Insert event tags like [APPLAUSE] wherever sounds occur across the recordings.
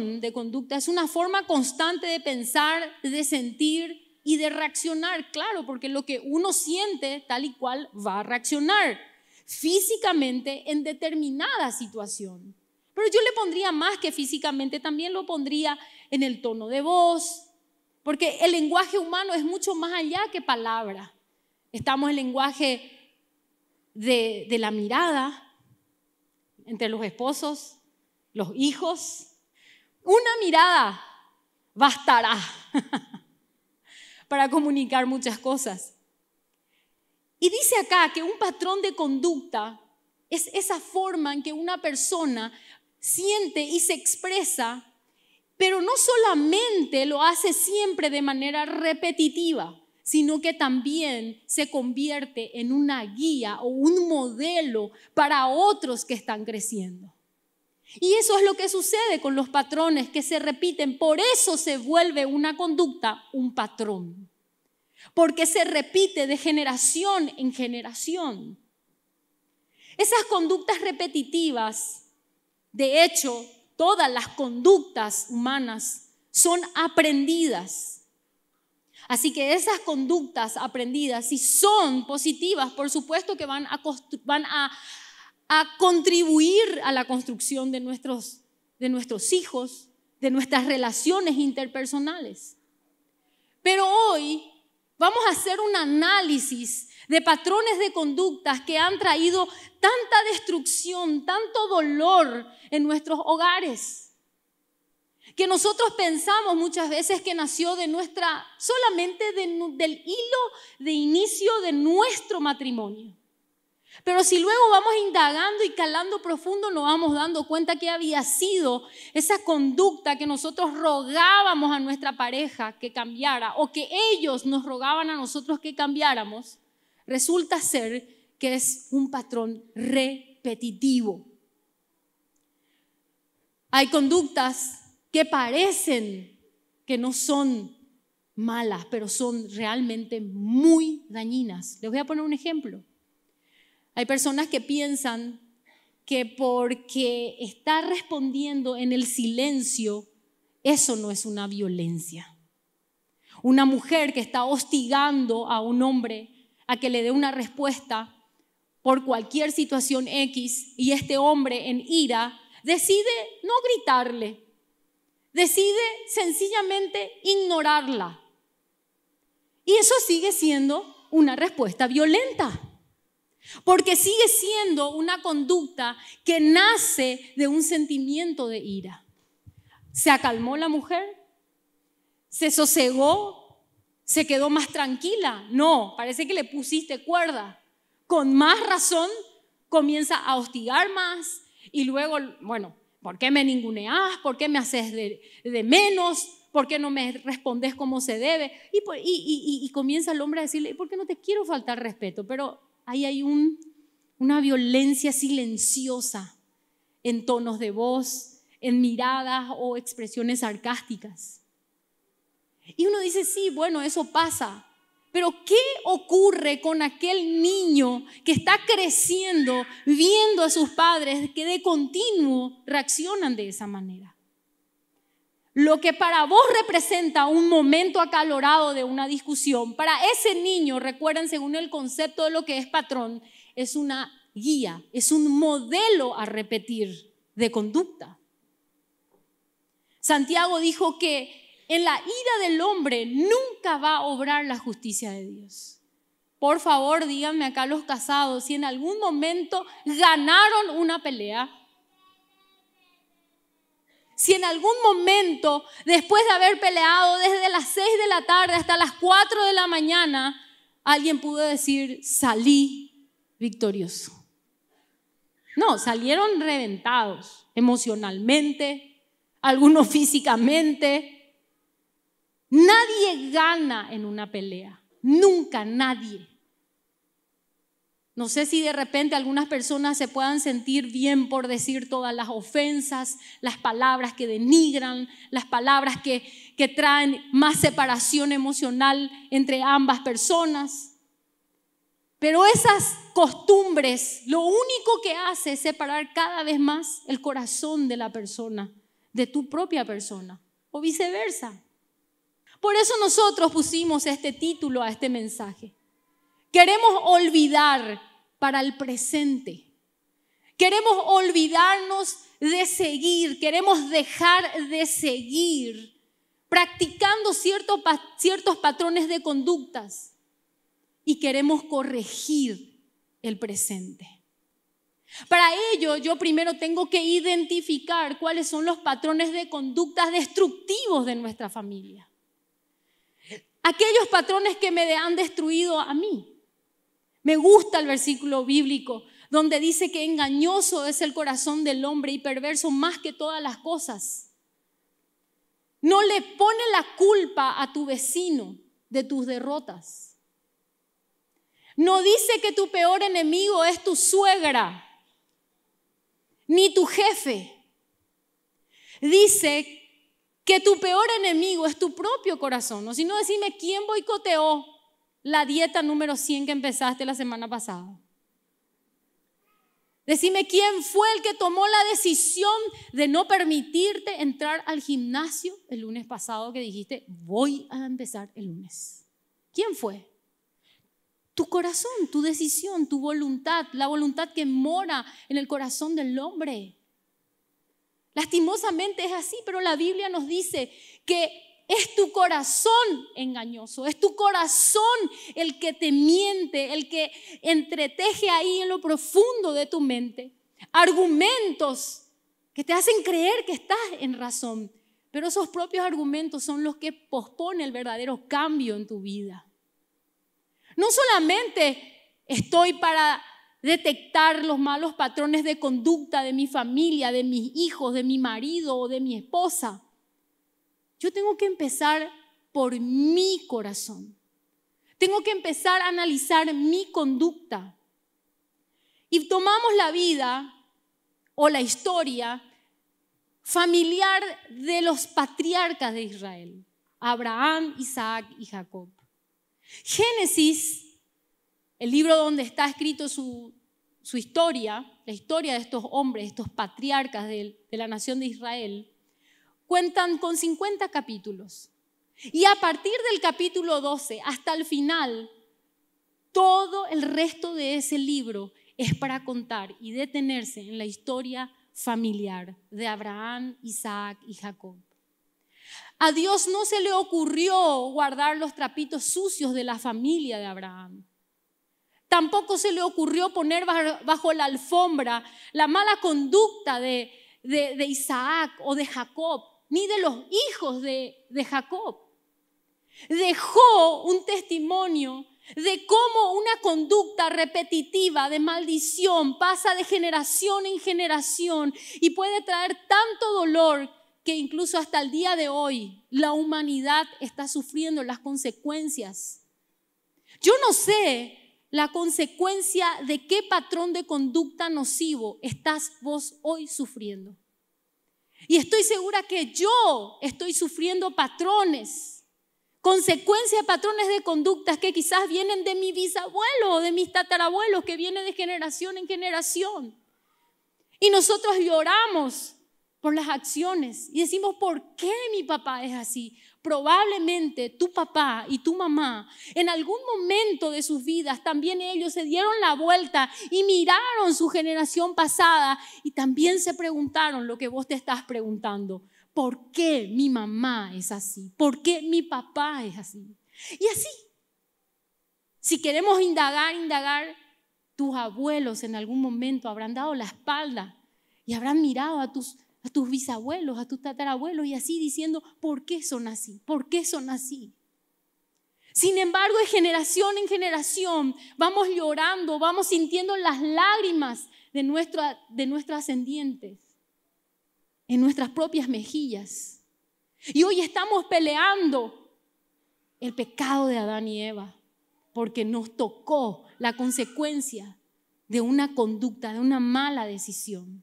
de conducta, es una forma constante de pensar, de sentir y de reaccionar, claro, porque lo que uno siente tal y cual va a reaccionar físicamente en determinada situación. Pero yo le pondría más que físicamente, también lo pondría en el tono de voz, porque el lenguaje humano es mucho más allá que palabra. Estamos en el lenguaje de, de la mirada entre los esposos, los hijos, una mirada bastará [LAUGHS] para comunicar muchas cosas. Y dice acá que un patrón de conducta es esa forma en que una persona siente y se expresa, pero no solamente lo hace siempre de manera repetitiva, sino que también se convierte en una guía o un modelo para otros que están creciendo. Y eso es lo que sucede con los patrones que se repiten. Por eso se vuelve una conducta un patrón. Porque se repite de generación en generación. Esas conductas repetitivas, de hecho, todas las conductas humanas son aprendidas. Así que esas conductas aprendidas, si son positivas, por supuesto que van a, a contribuir a la construcción de nuestros, de nuestros hijos, de nuestras relaciones interpersonales. Pero hoy vamos a hacer un análisis de patrones de conductas que han traído tanta destrucción, tanto dolor en nuestros hogares, que nosotros pensamos muchas veces que nació de nuestra, solamente del hilo de inicio de nuestro matrimonio. Pero si luego vamos indagando y calando profundo, nos vamos dando cuenta que había sido esa conducta que nosotros rogábamos a nuestra pareja que cambiara o que ellos nos rogaban a nosotros que cambiáramos, resulta ser que es un patrón repetitivo. Hay conductas que parecen que no son malas, pero son realmente muy dañinas. Les voy a poner un ejemplo. Hay personas que piensan que porque está respondiendo en el silencio, eso no es una violencia. Una mujer que está hostigando a un hombre a que le dé una respuesta por cualquier situación X y este hombre en ira decide no gritarle, decide sencillamente ignorarla. Y eso sigue siendo una respuesta violenta. Porque sigue siendo una conducta que nace de un sentimiento de ira. Se acalmó la mujer, se sosegó, se quedó más tranquila. No, parece que le pusiste cuerda. Con más razón comienza a hostigar más y luego, bueno, ¿por qué me ninguneás? ¿Por qué me haces de, menos? ¿Por qué no me respondes como se debe? Y, pues, y, y comienza el hombre a decirle, ¿por qué no te quiero faltar respeto? Pero ahí hay una violencia silenciosa en tonos de voz, en miradas o expresiones sarcásticas. Y uno dice, sí, bueno, eso pasa, pero ¿qué ocurre con aquel niño que está creciendo viendo a sus padres que de continuo reaccionan de esa manera? Lo que para vos representa un momento acalorado de una discusión, para ese niño, recuerden, según el concepto de lo que es patrón, es una guía, es un modelo a repetir de conducta. Santiago dijo que en la ira del hombre nunca va a obrar la justicia de Dios. Por favor, díganme acá los casados si en algún momento ganaron una pelea si en algún momento, después de haber peleado desde las 6 de la tarde hasta las 4 de la mañana, alguien pudo decir, salí victorioso. No, salieron reventados emocionalmente, algunos físicamente. Nadie gana en una pelea, nunca nadie. No sé si de repente algunas personas se puedan sentir bien por decir todas las ofensas, las palabras que denigran, las palabras que, traen más separación emocional entre ambas personas. Pero esas costumbres lo único que hace es separar cada vez más el corazón de la persona, de tu propia persona, o viceversa. Por eso nosotros pusimos este título a este mensaje. Queremos olvidar para el presente. Queremos olvidarnos de seguir, queremos dejar de seguir practicando ciertos patrones de conductas y queremos corregir el presente. Para ello yo primero tengo que identificar cuáles son los patrones de conductas destructivos de nuestra familia. Aquellos patrones que me han destruido a mí. Me gusta el versículo bíblico donde dice que engañoso es el corazón del hombre y perverso más que todas las cosas. No le pone la culpa a tu vecino de tus derrotas. No dice que tu peor enemigo es tu suegra ni tu jefe. Dice que tu peor enemigo es tu propio corazón. O si no, decime quién boicoteó la dieta número 100 que empezaste la semana pasada. Decime quién fue el que tomó la decisión de no permitirte entrar al gimnasio el lunes pasado que dijiste, voy a empezar el lunes. ¿Quién fue? Tu corazón, tu decisión, tu voluntad, la voluntad que mora en el corazón del hombre. Lastimosamente es así, pero la Biblia nos dice que es tu corazón engañoso, es tu corazón el que te miente, el que entreteje ahí en lo profundo de tu mente. Argumentos que te hacen creer que estás en razón, pero esos propios argumentos son los que posponen el verdadero cambio en tu vida. No solamente estoy para detectar los malos patrones de conducta de mi familia, de mis hijos, de mi marido o de mi esposa, yo tengo que empezar por mi corazón. Tengo que empezar a analizar mi conducta. Y tomamos la vida o la historia familiar de los patriarcas de Israel, Abraham, Isaac y Jacob. Génesis, el libro donde está escrito su, historia, la historia de estos hombres, estos patriarcas de, de la nación de Israel, cuentan con 50 capítulos. Y a partir del capítulo 12 hasta el final, todo el resto de ese libro es para contar y detenerse en la historia familiar de Abraham, Isaac y Jacob. A Dios no se le ocurrió guardar los trapitos sucios de la familia de Abraham. Tampoco se le ocurrió poner bajo la alfombra la mala conducta de, Isaac o de Jacob ni de los hijos de, Jacob. Dejó un testimonio de cómo una conducta repetitiva de maldición pasa de generación en generación y puede traer tanto dolor que incluso hasta el día de hoy la humanidad está sufriendo las consecuencias. Yo no sé la consecuencia de qué patrón de conducta nocivo estás vos hoy sufriendo. Y estoy segura que yo estoy sufriendo patrones, consecuencia de patrones de conductas que quizás vienen de mi bisabuelo o de mis tatarabuelos, que vienen de generación en generación. Y nosotros lloramos por las acciones y decimos, ¿por qué mi papá es así? probablemente tu papá y tu mamá en algún momento de sus vidas también ellos se dieron la vuelta y miraron su generación pasada y también se preguntaron lo que vos te estás preguntando. ¿Por qué mi mamá es así? ¿Por qué mi papá es así? Y así, si queremos indagar, indagar, tus abuelos en algún momento habrán dado la espalda y habrán mirado a tus a tus bisabuelos, a tus tatarabuelos y así diciendo, ¿por qué son así? ¿Por qué son así? Sin embargo, de generación en generación vamos llorando, vamos sintiendo las lágrimas de, de nuestros ascendientes en nuestras propias mejillas. Y hoy estamos peleando el pecado de Adán y Eva, porque nos tocó la consecuencia de una conducta, de una mala decisión.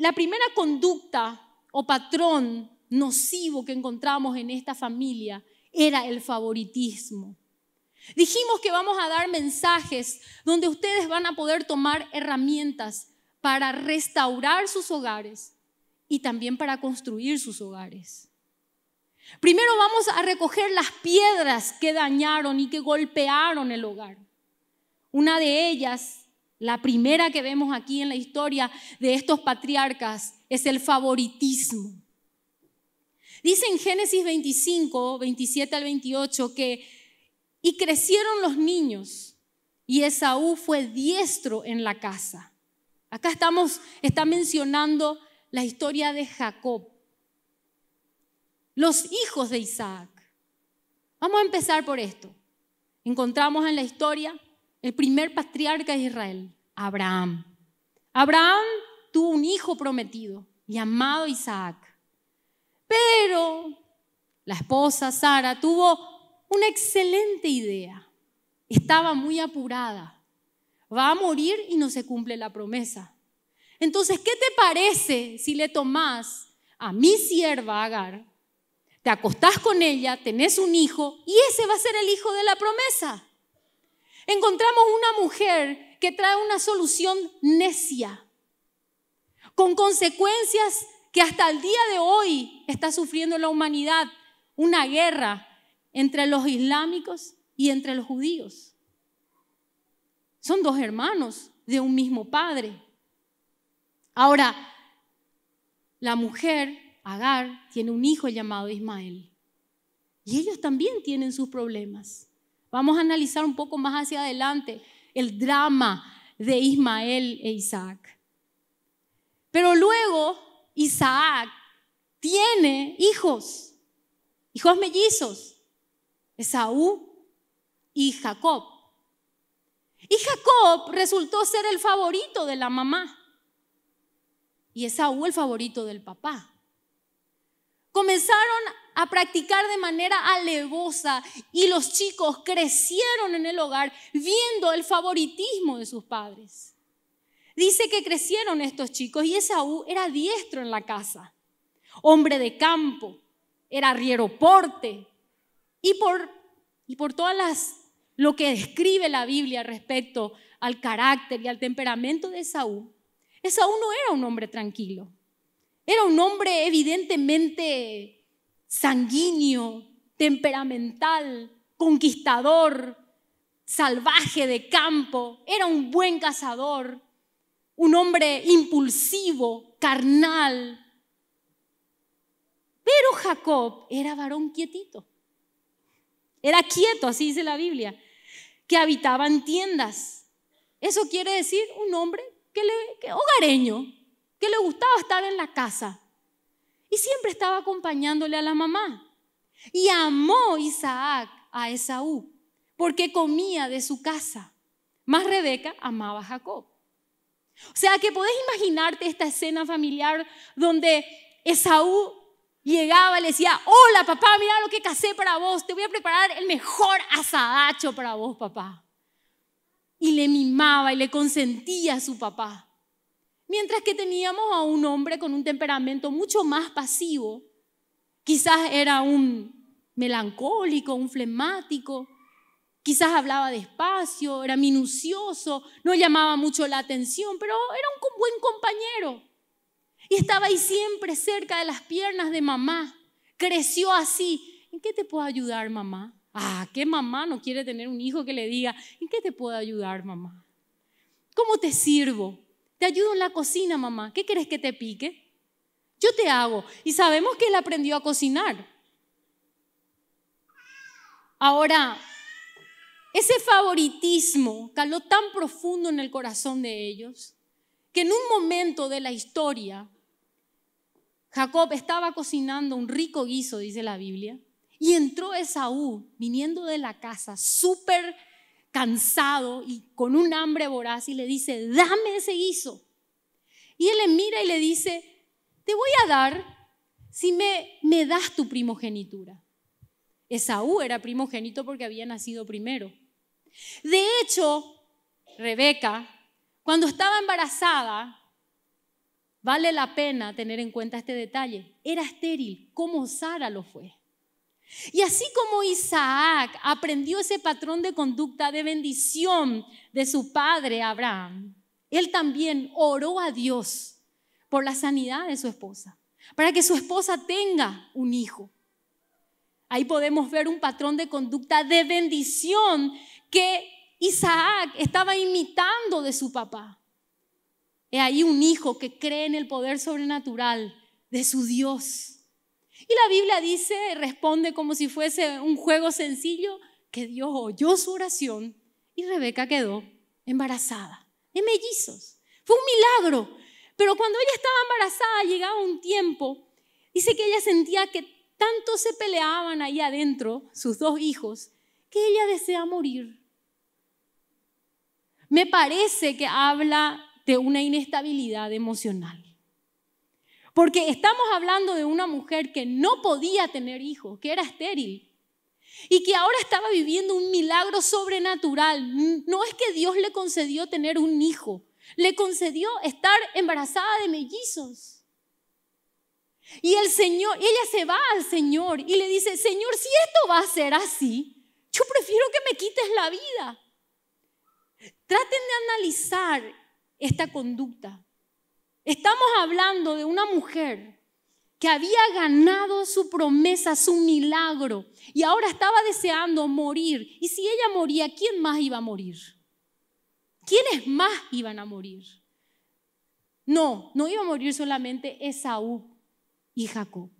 La, primera conducta o patrón nocivo que encontramos en esta familia era el favoritismo. Dijimos que vamos a dar mensajes donde ustedes van a poder tomar herramientas para restaurar sus hogares y también para construir sus hogares. Primero vamos a recoger las piedras que dañaron y que golpearon el hogar. Una de ellas la primera que vemos aquí en la historia de estos patriarcas es el favoritismo. Dice en Génesis 25, 27 al 28 que, y crecieron los niños, y Esaú fue diestro en la casa. Acá estamos, está mencionando la historia de Jacob, los hijos de Isaac. Vamos a empezar por esto. Encontramos en la historia el primer patriarca de Israel, Abraham. Abraham tuvo un hijo prometido, llamado Isaac. Pero la esposa Sara tuvo una excelente idea. Estaba muy apurada. Va a morir y no se cumple la promesa. Entonces, ¿qué te parece si le tomás a mi sierva Agar, te acostás con ella, tenés un hijo y ese va a ser el hijo de la promesa? encontramos una mujer que trae una solución necia, con consecuencias que hasta el día de hoy está sufriendo la humanidad, una guerra entre los islámicos y entre los judíos. Son dos hermanos de un mismo padre. Ahora, la mujer, Agar, tiene un hijo llamado Ismael. Y ellos también tienen sus problemas. Vamos a analizar un poco más hacia adelante el drama de Ismael e Isaac. Pero luego Isaac tiene hijos, hijos mellizos, Esaú y Jacob. Y Jacob resultó ser el favorito de la mamá y Esaú el favorito del papá. Comenzaron a practicar de manera alevosa y los chicos crecieron en el hogar viendo el favoritismo de sus padres. Dice que crecieron estos chicos y Esaú era diestro en la casa, hombre de campo, era rieroporte y por, y por todas las lo que describe la Biblia respecto al carácter y al temperamento de Esaú, Esaú no era un hombre tranquilo, era un hombre evidentemente sanguíneo, temperamental, conquistador, salvaje de campo, era un buen cazador, un hombre impulsivo, carnal. Pero Jacob era varón quietito. Era quieto, así dice la Biblia, que habitaba en tiendas. Eso quiere decir un hombre que le, que, hogareño, que le gustaba estar en la casa y siempre estaba acompañándole a la mamá. Y amó Isaac a Esaú porque comía de su casa. Más Rebeca amaba a Jacob. O sea que podés imaginarte esta escena familiar donde Esaú llegaba y le decía, hola papá, mira lo que casé para vos, te voy a preparar el mejor asadacho para vos papá. Y le mimaba y le consentía a su papá. Mientras que teníamos a un hombre con un temperamento mucho más pasivo, quizás era un melancólico, un flemático, quizás hablaba despacio, era minucioso, no llamaba mucho la atención, pero era un buen compañero. Y estaba ahí siempre cerca de las piernas de mamá. Creció así. ¿En qué te puedo ayudar, mamá? Ah, ¿qué mamá no quiere tener un hijo que le diga, ¿en qué te puedo ayudar, mamá? ¿Cómo te sirvo? Te ayudo en la cocina, mamá. ¿Qué quieres que te pique? Yo te hago. Y sabemos que él aprendió a cocinar. Ahora, ese favoritismo caló tan profundo en el corazón de ellos que en un momento de la historia, Jacob estaba cocinando un rico guiso, dice la Biblia, y entró Esaú, viniendo de la casa, súper cansado y con un hambre voraz y le dice, dame ese guiso. Y él le mira y le dice, te voy a dar si me, me das tu primogenitura. Esaú era primogénito porque había nacido primero. De hecho, Rebeca, cuando estaba embarazada, vale la pena tener en cuenta este detalle, era estéril, como Sara lo fue. Y así como Isaac aprendió ese patrón de conducta de bendición de su padre Abraham, él también oró a Dios por la sanidad de su esposa, para que su esposa tenga un hijo. Ahí podemos ver un patrón de conducta de bendición que Isaac estaba imitando de su papá. He ahí un hijo que cree en el poder sobrenatural de su Dios. Y la Biblia dice, responde como si fuese un juego sencillo, que Dios oyó su oración y Rebeca quedó embarazada de mellizos. Fue un milagro. Pero cuando ella estaba embarazada, llegaba un tiempo, dice que ella sentía que tanto se peleaban ahí adentro, sus dos hijos, que ella desea morir. Me parece que habla de una inestabilidad emocional. Porque estamos hablando de una mujer que no podía tener hijos, que era estéril. Y que ahora estaba viviendo un milagro sobrenatural. No es que Dios le concedió tener un hijo, le concedió estar embarazada de mellizos. Y el Señor, ella se va al Señor y le dice, Señor, si esto va a ser así, yo prefiero que me quites la vida. Traten de analizar esta conducta. Estamos hablando de una mujer que había ganado su promesa, su milagro, y ahora estaba deseando morir. Y si ella moría, ¿quién más iba a morir? ¿Quiénes más iban a morir? No, no iba a morir solamente Esaú y Jacob.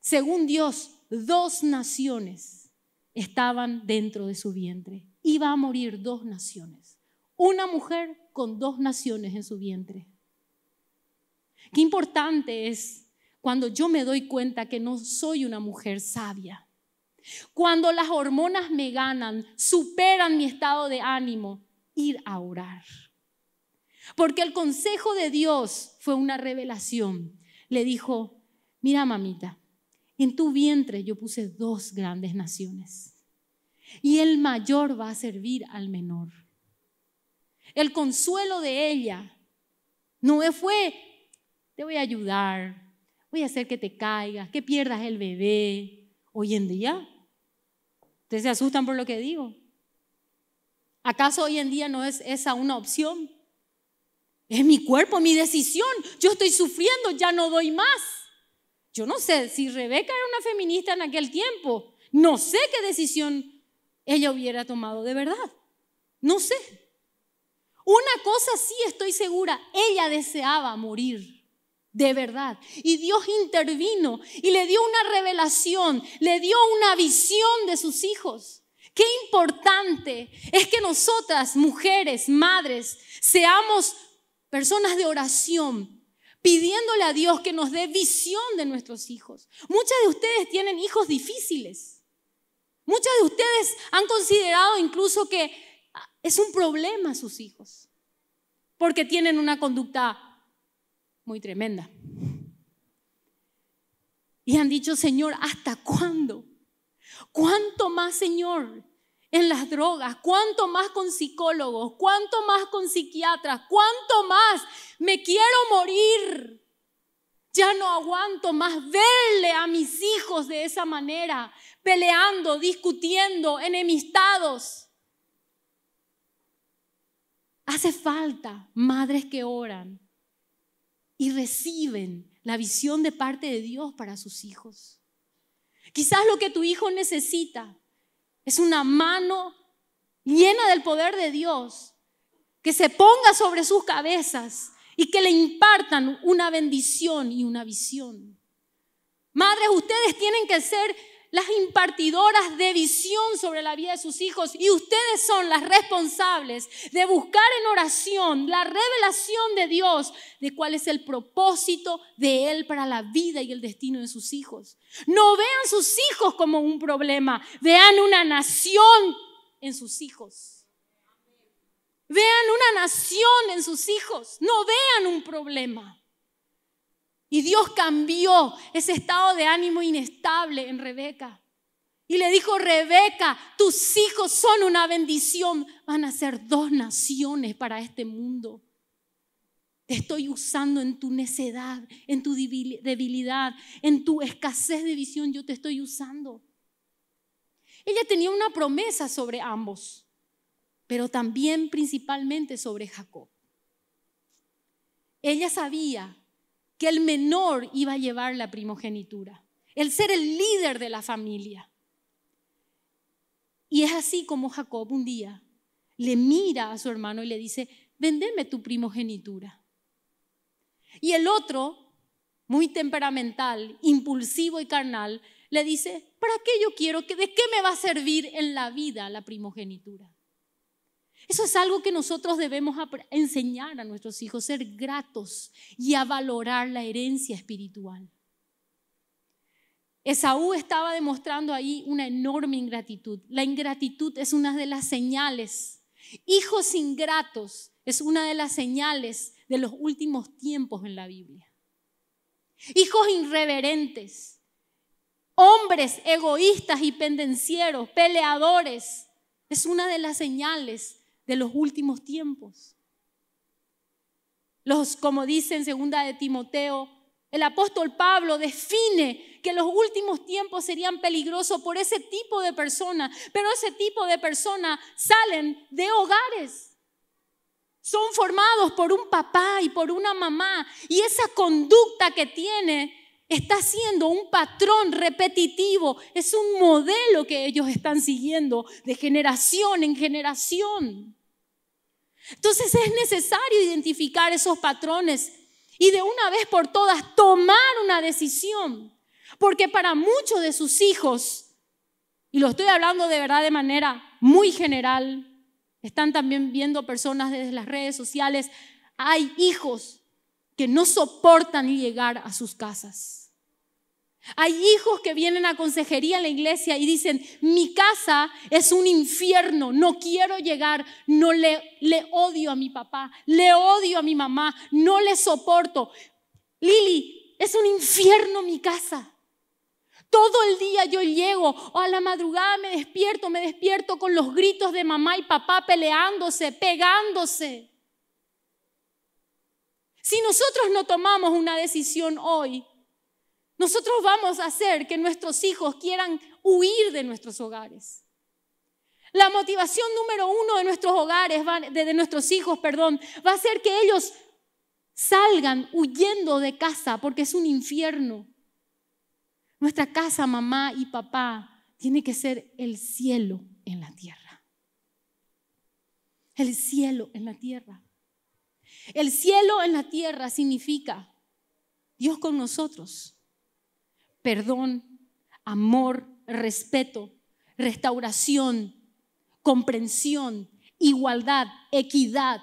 Según Dios, dos naciones estaban dentro de su vientre. Iba a morir dos naciones. Una mujer con dos naciones en su vientre. Qué importante es cuando yo me doy cuenta que no soy una mujer sabia. Cuando las hormonas me ganan, superan mi estado de ánimo, ir a orar. Porque el consejo de Dios fue una revelación. Le dijo, mira mamita, en tu vientre yo puse dos grandes naciones. Y el mayor va a servir al menor. El consuelo de ella no fue te voy a ayudar, voy a hacer que te caigas, que pierdas el bebé. Hoy en día, ustedes se asustan por lo que digo. ¿Acaso hoy en día no es esa una opción? Es mi cuerpo, mi decisión. Yo estoy sufriendo, ya no doy más. Yo no sé si Rebeca era una feminista en aquel tiempo. No sé qué decisión ella hubiera tomado de verdad. No sé. Una cosa sí estoy segura, ella deseaba morir de verdad. Y Dios intervino y le dio una revelación, le dio una visión de sus hijos. Qué importante es que nosotras, mujeres, madres, seamos personas de oración, pidiéndole a Dios que nos dé visión de nuestros hijos. Muchas de ustedes tienen hijos difíciles. Muchas de ustedes han considerado incluso que es un problema sus hijos, porque tienen una conducta muy tremenda. Y han dicho, Señor, ¿hasta cuándo? ¿Cuánto más, Señor? En las drogas, ¿cuánto más con psicólogos? ¿Cuánto más con psiquiatras? ¿Cuánto más? Me quiero morir. Ya no aguanto más verle a mis hijos de esa manera, peleando, discutiendo, enemistados. Hace falta madres que oran, y reciben la visión de parte de Dios para sus hijos. Quizás lo que tu hijo necesita es una mano llena del poder de Dios que se ponga sobre sus cabezas y que le impartan una bendición y una visión. Madres, ustedes tienen que ser las impartidoras de visión sobre la vida de sus hijos y ustedes son las responsables de buscar en oración la revelación de Dios de cuál es el propósito de Él para la vida y el destino de sus hijos. No vean sus hijos como un problema, vean una nación en sus hijos. Vean una nación en sus hijos, no vean un problema. Y Dios cambió ese estado de ánimo inestable en Rebeca. Y le dijo, Rebeca, tus hijos son una bendición. Van a ser dos naciones para este mundo. Te estoy usando en tu necedad, en tu debilidad, en tu escasez de visión. Yo te estoy usando. Ella tenía una promesa sobre ambos, pero también principalmente sobre Jacob. Ella sabía que el menor iba a llevar la primogenitura, el ser el líder de la familia. Y es así como Jacob un día le mira a su hermano y le dice, vendeme tu primogenitura. Y el otro, muy temperamental, impulsivo y carnal, le dice, ¿para qué yo quiero? ¿De qué me va a servir en la vida la primogenitura? Eso es algo que nosotros debemos enseñar a nuestros hijos, ser gratos y a valorar la herencia espiritual. Esaú estaba demostrando ahí una enorme ingratitud. La ingratitud es una de las señales. Hijos ingratos es una de las señales de los últimos tiempos en la Biblia. Hijos irreverentes, hombres egoístas y pendencieros, peleadores, es una de las señales de los últimos tiempos. Los, como dice en segunda de Timoteo, el apóstol Pablo define que los últimos tiempos serían peligrosos por ese tipo de personas, pero ese tipo de personas salen de hogares. Son formados por un papá y por una mamá y esa conducta que tiene está siendo un patrón repetitivo, es un modelo que ellos están siguiendo de generación en generación. Entonces es necesario identificar esos patrones y de una vez por todas tomar una decisión, porque para muchos de sus hijos, y lo estoy hablando de verdad de manera muy general, están también viendo personas desde las redes sociales, hay hijos que no soportan llegar a sus casas hay hijos que vienen a consejería en la iglesia y dicen, mi casa es un infierno, no quiero llegar, no le, le odio a mi papá, le odio a mi mamá, no le soporto. Lili, es un infierno mi casa. Todo el día yo llego o a la madrugada me despierto, me despierto con los gritos de mamá y papá peleándose, pegándose. Si nosotros no tomamos una decisión hoy, nosotros vamos a hacer que nuestros hijos quieran huir de nuestros hogares. La motivación número uno de nuestros hogares, de nuestros hijos, perdón, va a ser que ellos salgan huyendo de casa porque es un infierno. Nuestra casa, mamá y papá, tiene que ser el cielo en la tierra. El cielo en la tierra. El cielo en la tierra significa Dios con nosotros perdón, amor, respeto, restauración, comprensión, igualdad, equidad,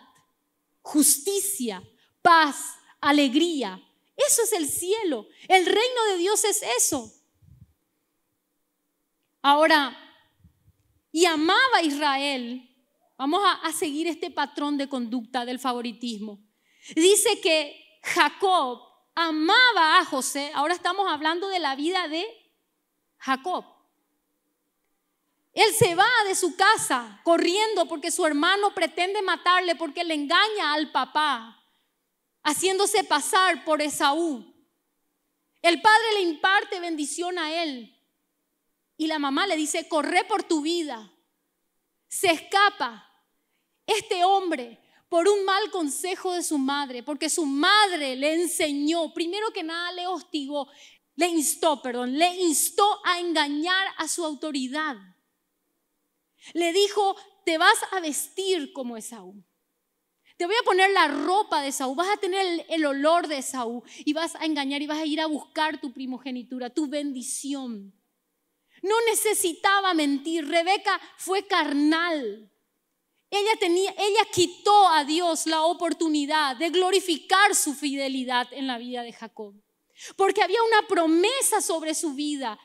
justicia, paz, alegría. Eso es el cielo. El reino de Dios es eso. Ahora, y amaba Israel. Vamos a, a seguir este patrón de conducta del favoritismo. Dice que Jacob amaba a José, ahora estamos hablando de la vida de Jacob. Él se va de su casa corriendo porque su hermano pretende matarle porque le engaña al papá, haciéndose pasar por Esaú. El padre le imparte bendición a él y la mamá le dice, corre por tu vida. Se escapa. Este hombre por un mal consejo de su madre, porque su madre le enseñó, primero que nada le hostigó, le instó, perdón, le instó a engañar a su autoridad. Le dijo, te vas a vestir como Esaú. Te voy a poner la ropa de Esaú, vas a tener el, olor de Esaú y vas a engañar y vas a ir a buscar tu primogenitura, tu bendición. No necesitaba mentir, Rebeca fue carnal, ella, ella quitó a Dios la oportunidad de glorificar su fidelidad en la vida de Jacob, porque había una promesa sobre su vida.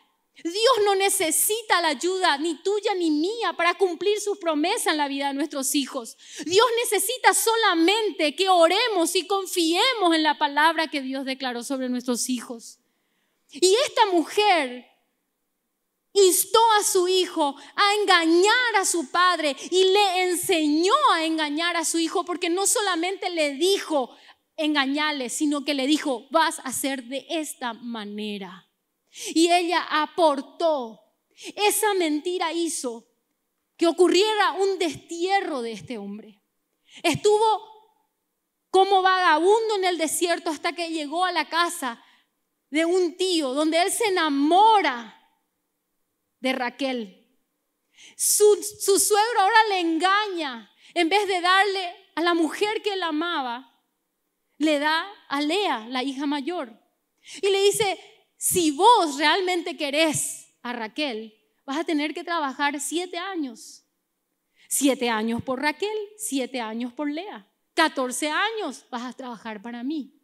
Dios no necesita la ayuda ni tuya ni mía para cumplir su promesa en la vida de nuestros hijos. Dios necesita solamente que oremos y confiemos en la palabra que Dios declaró sobre nuestros hijos. Y esta mujer instó a su hijo a engañar a su padre y le enseñó a engañar a su hijo porque no solamente le dijo engañale, sino que le dijo vas a hacer de esta manera. Y ella aportó, esa mentira hizo que ocurriera un destierro de este hombre. Estuvo como vagabundo en el desierto hasta que llegó a la casa de un tío donde él se enamora de Raquel. Su, suegro ahora le engaña. En vez de darle a la mujer que él amaba, le da a Lea, la hija mayor. Y le dice, si vos realmente querés a Raquel, vas a tener que trabajar siete años. Siete años por Raquel, siete años por Lea. Catorce años vas a trabajar para mí.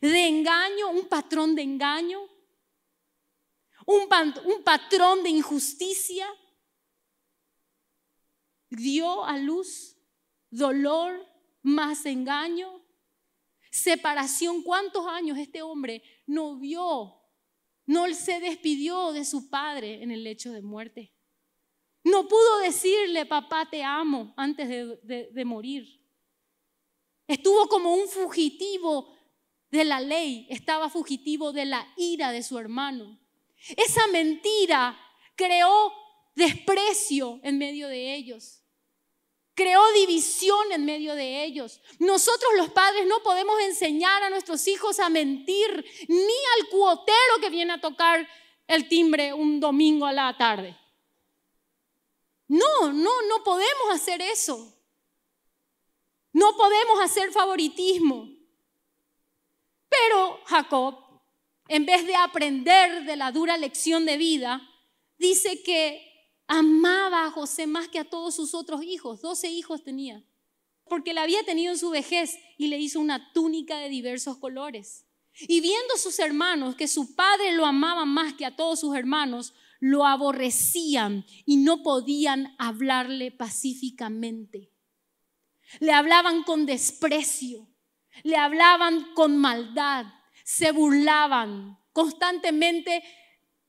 De engaño, un patrón de engaño, un, patrón de injusticia, dio a luz dolor, más engaño, separación. ¿Cuántos años este hombre no vio, no se despidió de su padre en el lecho de muerte? No pudo decirle, papá, te amo antes de morir. Estuvo como un fugitivo de la ley, estaba fugitivo de la ira de su hermano. Esa mentira creó desprecio en medio de ellos. Creó división en medio de ellos. Nosotros los padres no podemos enseñar a nuestros hijos a mentir, ni al cuotero que viene a tocar el timbre un domingo a la tarde. No, no, no podemos hacer eso. No podemos hacer favoritismo. Pero Jacob en vez de aprender de la dura lección de vida, dice que amaba a José más que a todos sus otros hijos, Doce hijos tenía, porque la había tenido en su vejez y le hizo una túnica de diversos colores. Y viendo sus hermanos que su padre lo amaba más que a todos sus hermanos, lo aborrecían y no podían hablarle pacíficamente. Le hablaban con desprecio, le hablaban con maldad, se burlaban, constantemente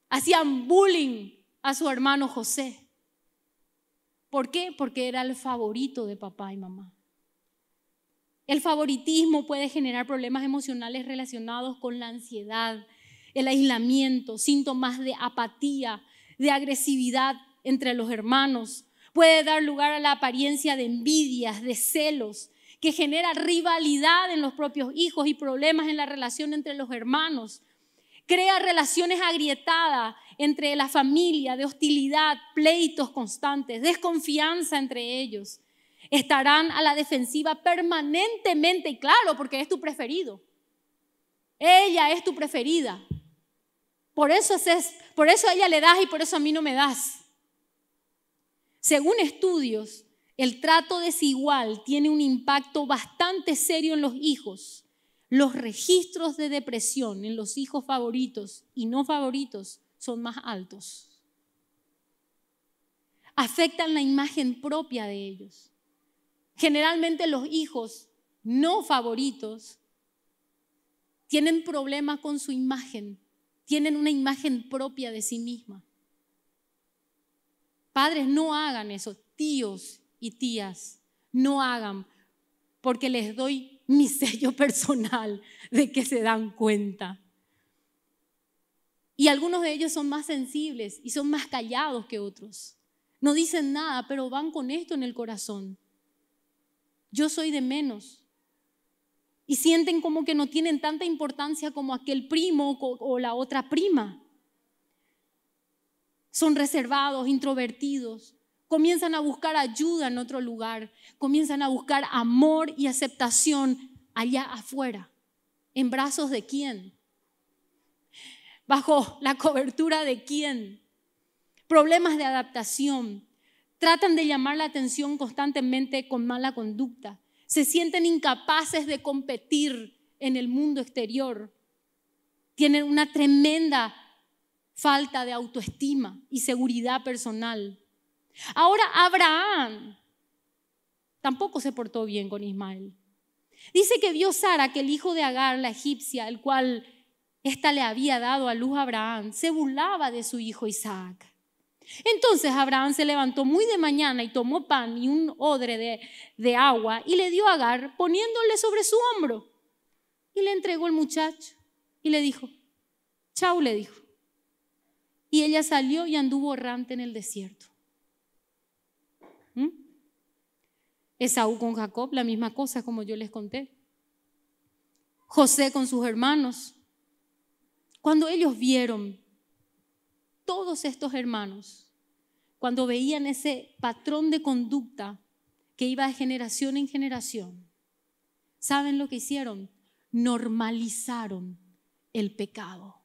hacían bullying a su hermano José. ¿Por qué? Porque era el favorito de papá y mamá. El favoritismo puede generar problemas emocionales relacionados con la ansiedad, el aislamiento, síntomas de apatía, de agresividad entre los hermanos. Puede dar lugar a la apariencia de envidias, de celos, que genera rivalidad en los propios hijos y problemas en la relación entre los hermanos. Crea relaciones agrietadas entre la familia, de hostilidad, pleitos constantes, desconfianza entre ellos. Estarán a la defensiva permanentemente, y claro, porque es tu preferido. Ella es tu preferida. Por eso, es, por eso a ella le das y por eso a mí no me das. Según estudios, el trato desigual tiene un impacto bastante serio en los hijos. Los registros de depresión en los hijos favoritos y no favoritos son más altos. Afectan la imagen propia de ellos. Generalmente los hijos no favoritos tienen problemas con su imagen, tienen una imagen propia de sí misma. Padres, no hagan eso. Tíos, y tías, no hagan, porque les doy mi [LAUGHS] sello personal de que se dan cuenta. Y algunos de ellos son más sensibles y son más callados que otros. No dicen nada, pero van con esto en el corazón. Yo soy de menos. Y sienten como que no tienen tanta importancia como aquel primo o la otra prima. Son reservados, introvertidos, comienzan a buscar ayuda en otro lugar, comienzan a buscar amor y aceptación allá afuera. ¿En brazos de quién? ¿Bajo la cobertura de quién? Problemas de adaptación. Tratan de llamar la atención constantemente con mala conducta. Se sienten incapaces de competir en el mundo exterior. Tienen una tremenda falta de autoestima y seguridad personal. Ahora Abraham tampoco se portó bien con Ismael. Dice que vio Sara que el hijo de Agar, la egipcia, el cual ésta le había dado a luz a Abraham, se burlaba de su hijo Isaac. Entonces Abraham se levantó muy de mañana y tomó pan y un odre de, agua y le dio a Agar poniéndole sobre su hombro. Y le entregó el muchacho y le dijo, chau, le dijo. Y ella salió y anduvo errante en el desierto. ¿Mm? Esaú con Jacob, la misma cosa como yo les conté. José con sus hermanos. Cuando ellos vieron todos estos hermanos, cuando veían ese patrón de conducta que iba de generación en generación, ¿saben lo que hicieron? Normalizaron el pecado.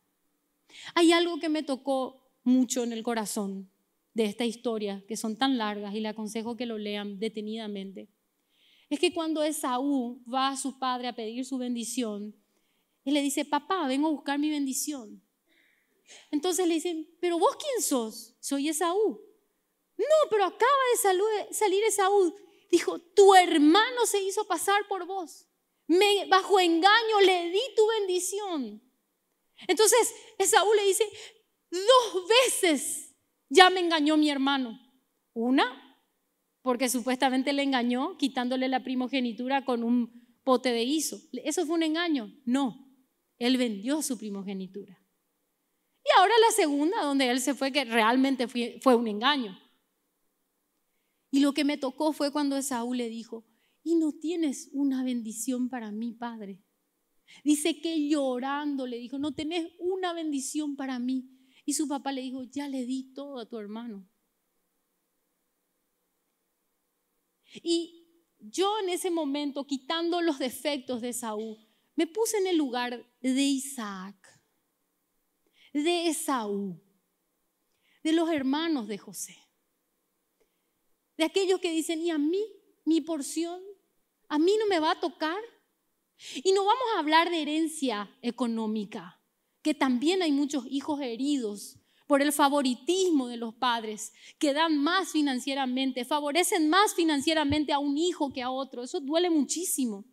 Hay algo que me tocó mucho en el corazón de esta historia, que son tan largas y le aconsejo que lo lean detenidamente, es que cuando Esaú va a su padre a pedir su bendición, él le dice, papá, vengo a buscar mi bendición. Entonces le dicen, pero vos quién sos? Soy Esaú. No, pero acaba de salir, Esaú. Dijo, tu hermano se hizo pasar por vos. bajo engaño le di tu bendición. Entonces Esaú le dice, dos veces ya me engañó mi hermano. Una, porque supuestamente le engañó quitándole la primogenitura con un pote de hizo. ¿Eso fue un engaño? No, él vendió su primogenitura. Y ahora la segunda, donde él se fue, que realmente fue, fue un engaño. Y lo que me tocó fue cuando Saúl le dijo, y no tienes una bendición para mí, padre. Dice que llorando le dijo, no tenés una bendición para mí. Y su papá le dijo, ya le di todo a tu hermano. Y yo en ese momento, quitando los defectos de Saúl, me puse en el lugar de Isaac, de Esaú, de los hermanos de José, de aquellos que dicen, ¿y a mí mi porción? ¿A mí no me va a tocar? Y no vamos a hablar de herencia económica que también hay muchos hijos heridos por el favoritismo de los padres, que dan más financieramente, favorecen más financieramente a un hijo que a otro. Eso duele muchísimo.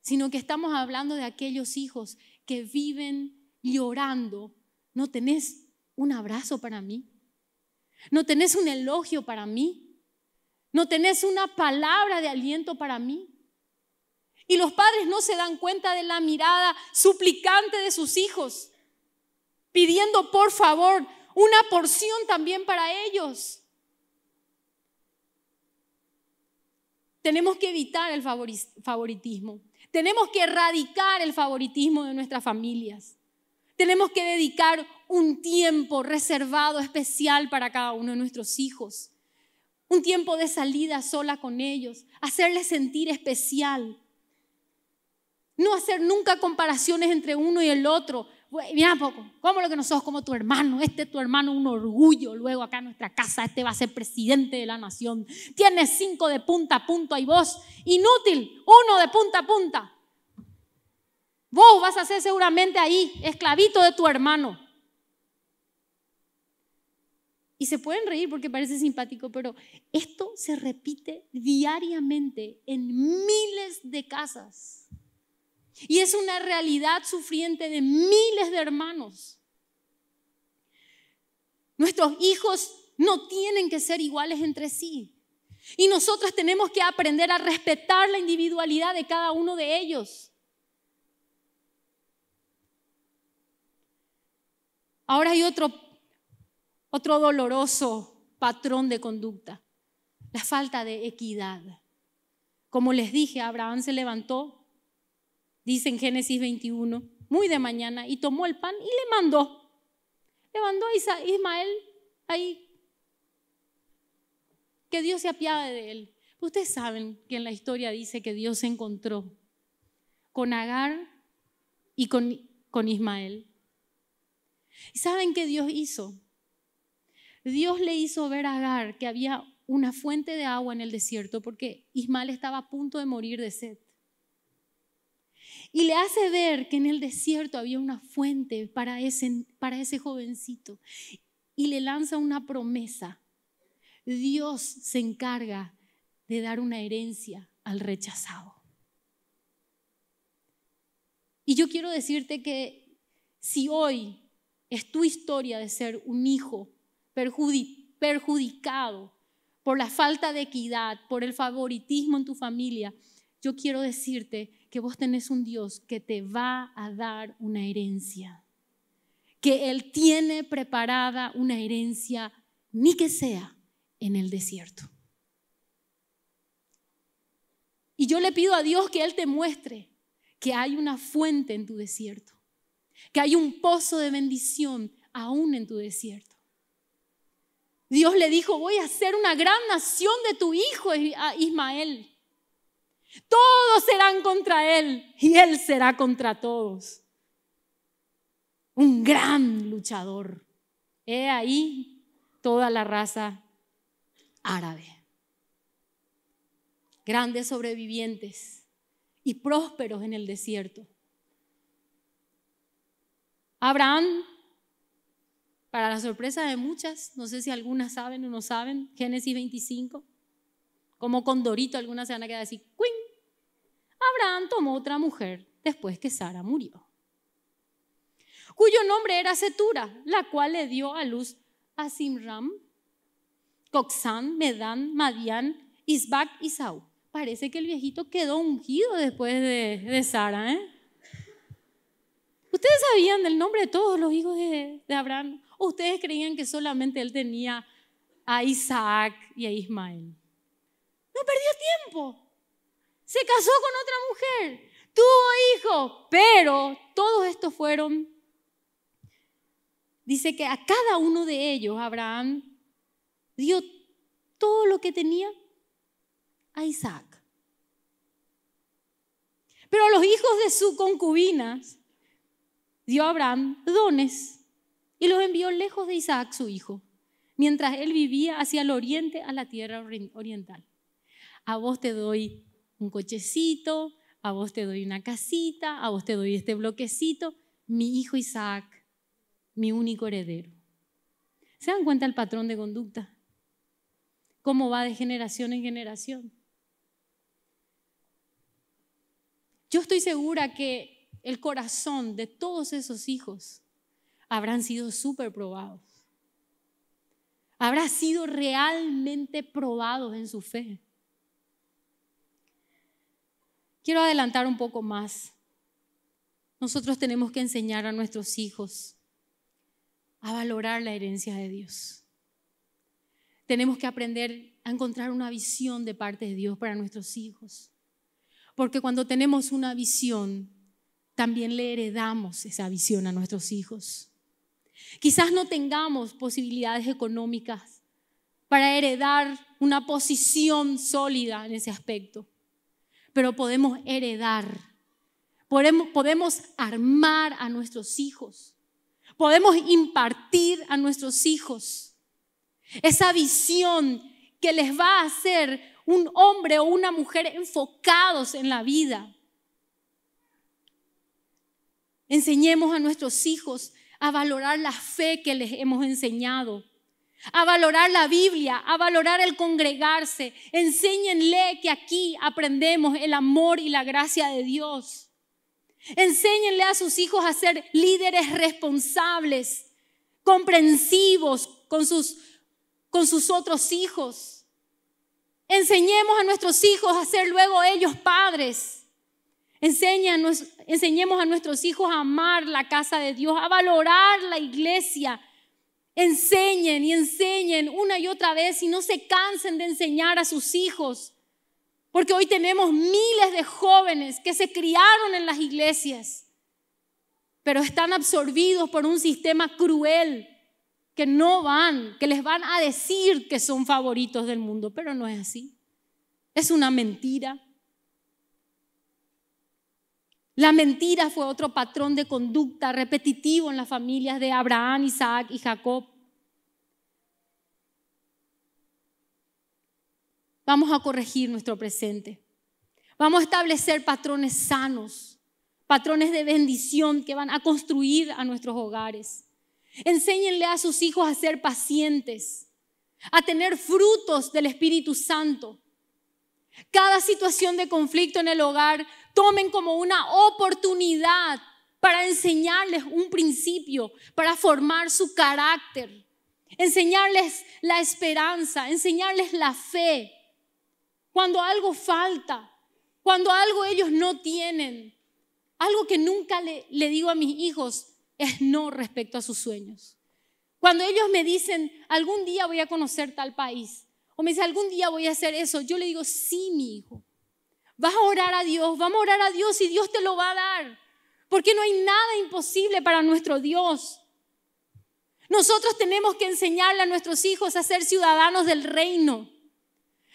Sino que estamos hablando de aquellos hijos que viven llorando. No tenés un abrazo para mí. No tenés un elogio para mí. No tenés una palabra de aliento para mí. Y los padres no se dan cuenta de la mirada suplicante de sus hijos, pidiendo por favor una porción también para ellos. Tenemos que evitar el favoritismo. Tenemos que erradicar el favoritismo de nuestras familias. Tenemos que dedicar un tiempo reservado especial para cada uno de nuestros hijos. Un tiempo de salida sola con ellos. Hacerles sentir especial. No hacer nunca comparaciones entre uno y el otro. Mira, poco, ¿cómo lo que nosotros como tu hermano? Este es tu hermano, un orgullo. Luego acá en nuestra casa, este va a ser presidente de la nación. Tienes cinco de punta a punta y vos, inútil, uno de punta a punta. Vos vas a ser seguramente ahí, esclavito de tu hermano. Y se pueden reír porque parece simpático, pero esto se repite diariamente en miles de casas. Y es una realidad sufriente de miles de hermanos. Nuestros hijos no tienen que ser iguales entre sí. Y nosotros tenemos que aprender a respetar la individualidad de cada uno de ellos. Ahora hay otro, otro doloroso patrón de conducta, la falta de equidad. Como les dije, Abraham se levantó dice en Génesis 21, muy de mañana, y tomó el pan y le mandó. Le mandó a Ismael ahí. Que Dios se apiade de él. Ustedes saben que en la historia dice que Dios se encontró con Agar y con, con Ismael. ¿Y saben qué Dios hizo? Dios le hizo ver a Agar que había una fuente de agua en el desierto porque Ismael estaba a punto de morir de sed y le hace ver que en el desierto había una fuente para ese, para ese jovencito y le lanza una promesa. Dios se encarga de dar una herencia al rechazado. Y yo quiero decirte que si hoy es tu historia de ser un hijo perjudicado por la falta de equidad, por el favoritismo en tu familia, yo quiero decirte que vos tenés un Dios que te va a dar una herencia, que Él tiene preparada una herencia, ni que sea en el desierto. Y yo le pido a Dios que Él te muestre que hay una fuente en tu desierto, que hay un pozo de bendición aún en tu desierto. Dios le dijo, voy a hacer una gran nación de tu hijo Ismael. Todos serán contra Él y Él será contra todos. Un gran luchador. He ahí toda la raza árabe. Grandes sobrevivientes y prósperos en el desierto. Abraham, para la sorpresa de muchas, no sé si algunas saben o no saben, Génesis 25, como condorito, algunas se van a quedar así, Abraham tomó otra mujer después que Sara murió, cuyo nombre era Setura, la cual le dio a luz a Simram, Coxán, Medán, Madián, Isbac y Saúl parece que el viejito quedó ungido después de, Sara. ¿eh? ¿Ustedes sabían el nombre de todos los hijos de, de, Abraham? ustedes creían que solamente él tenía a Isaac y a Ismael? No perdió tiempo se casó con otra mujer, tuvo hijos, pero todos estos fueron, dice que a cada uno de ellos Abraham dio todo lo que tenía a Isaac. Pero a los hijos de su concubinas dio Abraham dones y los envió lejos de Isaac, su hijo, mientras él vivía hacia el oriente, a la tierra oriental. A vos te doy un cochecito, a vos te doy una casita, a vos te doy este bloquecito, mi hijo Isaac, mi único heredero. ¿Se dan cuenta el patrón de conducta? ¿Cómo va de generación en generación? Yo estoy segura que el corazón de todos esos hijos habrán sido súper probados. Habrá sido realmente probados en su fe. Quiero adelantar un poco más. Nosotros tenemos que enseñar a nuestros hijos a valorar la herencia de Dios. Tenemos que aprender a encontrar una visión de parte de Dios para nuestros hijos. Porque cuando tenemos una visión, también le heredamos esa visión a nuestros hijos. Quizás no tengamos posibilidades económicas para heredar una posición sólida en ese aspecto pero podemos heredar. Podemos, armar a nuestros hijos. Podemos impartir a nuestros hijos esa visión que les va a hacer un hombre o una mujer enfocados en la vida. Enseñemos a nuestros hijos a valorar la fe que les hemos enseñado a valorar la Biblia, a valorar el congregarse. Enséñenle que aquí aprendemos el amor y la gracia de Dios. Enséñenle a sus hijos a ser líderes responsables, comprensivos con sus, con sus otros hijos. Enseñemos a nuestros hijos a ser luego ellos padres. enseñemos a nuestros hijos a amar la casa de Dios, a valorar la iglesia Enseñen y enseñen una y otra vez y no se cansen de enseñar a sus hijos. Porque hoy tenemos miles de jóvenes que se criaron en las iglesias, pero están absorbidos por un sistema cruel que no van, que les van a decir que son favoritos del mundo, pero no es así. Es una mentira. La mentira fue otro patrón de conducta repetitivo en las familias de Abraham, Isaac y Jacob. Vamos a corregir nuestro presente. Vamos a establecer patrones sanos, patrones de bendición que van a construir a nuestros hogares. Enséñenle a sus hijos a ser pacientes, a tener frutos del Espíritu Santo. Cada situación de conflicto en el hogar tomen como una oportunidad para enseñarles un principio, para formar su carácter, enseñarles la esperanza, enseñarles la fe. Cuando algo falta, cuando algo ellos no tienen, algo que nunca le, digo a mis hijos es no respecto a sus sueños. Cuando ellos me dicen, algún día voy a conocer tal país, o me dicen, algún día voy a hacer eso, yo le digo, sí, mi hijo, Vas a orar a Dios, vamos a orar a Dios y Dios te lo va a dar. Porque no hay nada imposible para nuestro Dios. Nosotros tenemos que enseñarle a nuestros hijos a ser ciudadanos del reino.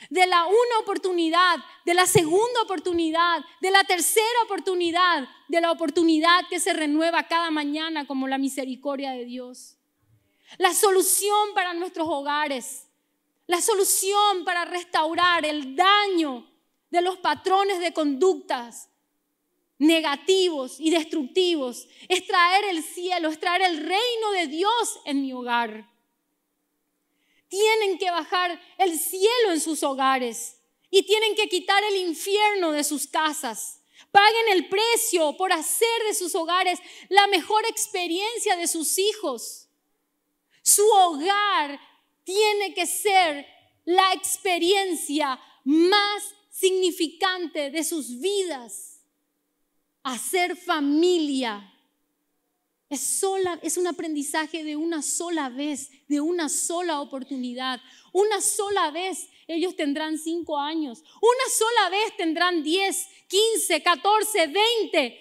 De la una oportunidad, de la segunda oportunidad, de la tercera oportunidad, de la oportunidad que se renueva cada mañana como la misericordia de Dios. La solución para nuestros hogares, la solución para restaurar el daño de los patrones de conductas negativos y destructivos, es traer el cielo, es traer el reino de Dios en mi hogar. Tienen que bajar el cielo en sus hogares y tienen que quitar el infierno de sus casas. Paguen el precio por hacer de sus hogares la mejor experiencia de sus hijos. Su hogar tiene que ser la experiencia más significante de sus vidas. Hacer familia es, es un aprendizaje de una sola vez, de una sola oportunidad. Una sola vez ellos tendrán cinco años. Una sola vez tendrán diez, quince, catorce, veinte.